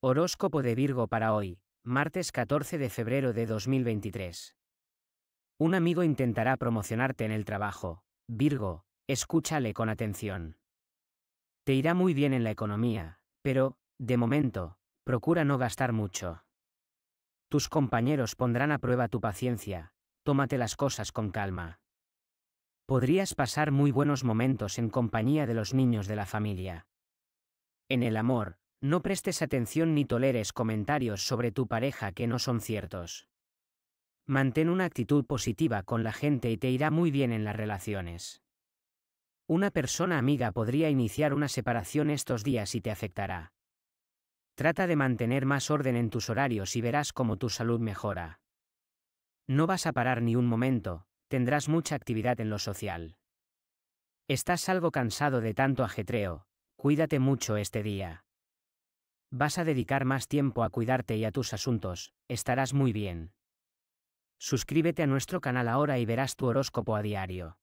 Horóscopo de Virgo para hoy, martes 14 de febrero de 2023. Un amigo intentará promocionarte en el trabajo. Virgo, escúchale con atención. Te irá muy bien en la economía, pero, de momento, procura no gastar mucho. Tus compañeros pondrán a prueba tu paciencia, tómate las cosas con calma. Podrías pasar muy buenos momentos en compañía de los niños de la familia. En el amor, no prestes atención ni toleres comentarios sobre tu pareja que no son ciertos. Mantén una actitud positiva con la gente y te irá muy bien en las relaciones. Una persona amiga podría iniciar una separación estos días y te afectará. Trata de mantener más orden en tus horarios y verás cómo tu salud mejora. No vas a parar ni un momento, tendrás mucha actividad en lo social. Estás algo cansado de tanto ajetreo, cuídate mucho este día. Vas a dedicar más tiempo a cuidarte y a tus asuntos, estarás muy bien. Suscríbete a nuestro canal ahora y verás tu horóscopo a diario.